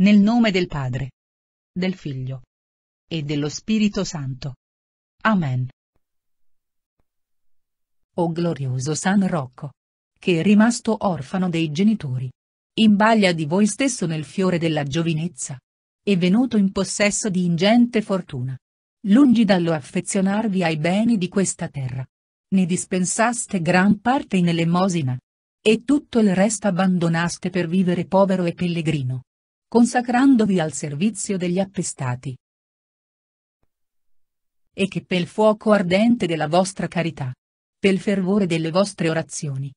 Nel nome del Padre, del Figlio e dello Spirito Santo. Amen. O glorioso San Rocco, che è rimasto orfano dei genitori, in baglia di voi stesso nel fiore della giovinezza. e venuto in possesso di ingente fortuna. Lungi dallo affezionarvi ai beni di questa terra. Ne dispensaste gran parte in elemosina. E tutto il resto abbandonaste per vivere povero e pellegrino consacrandovi al servizio degli appestati. E che pel fuoco ardente della vostra carità, pel fervore delle vostre orazioni,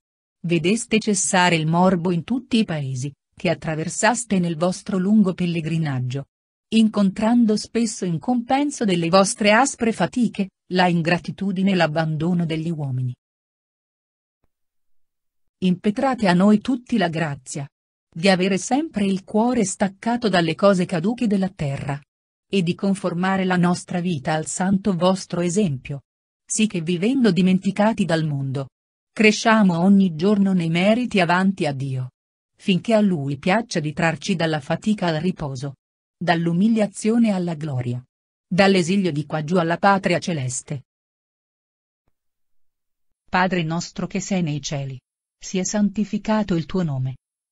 vedeste cessare il morbo in tutti i paesi, che attraversaste nel vostro lungo pellegrinaggio. Incontrando spesso in compenso delle vostre aspre fatiche, la ingratitudine e l'abbandono degli uomini. Impetrate a noi tutti la grazia, di avere sempre il cuore staccato dalle cose caduche della terra. E di conformare la nostra vita al santo vostro esempio. Sì che vivendo dimenticati dal mondo, cresciamo ogni giorno nei meriti avanti a Dio. Finché a Lui piaccia di trarci dalla fatica al riposo, dall'umiliazione alla gloria, dall'esilio di qua giù alla patria celeste. Padre nostro che sei nei cieli, sia santificato il tuo nome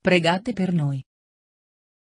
Pregate per noi.